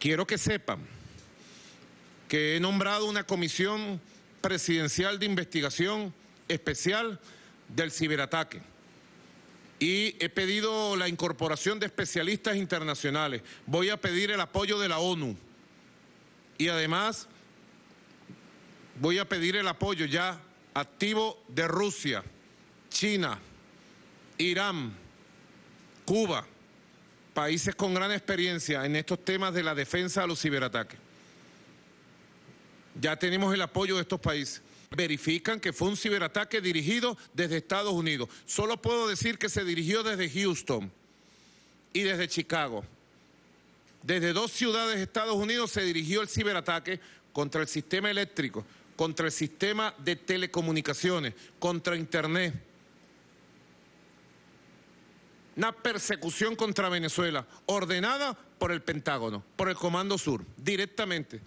Quiero que sepan que he nombrado una comisión presidencial de investigación especial del ciberataque y he pedido la incorporación de especialistas internacionales. Voy a pedir el apoyo de la ONU y además voy a pedir el apoyo ya activo de Rusia, China, Irán, Cuba países con gran experiencia en estos temas de la defensa a los ciberataques. Ya tenemos el apoyo de estos países. Verifican que fue un ciberataque dirigido desde Estados Unidos. Solo puedo decir que se dirigió desde Houston y desde Chicago. Desde dos ciudades de Estados Unidos se dirigió el ciberataque contra el sistema eléctrico, contra el sistema de telecomunicaciones, contra Internet una persecución contra Venezuela ordenada por el Pentágono, por el Comando Sur, directamente.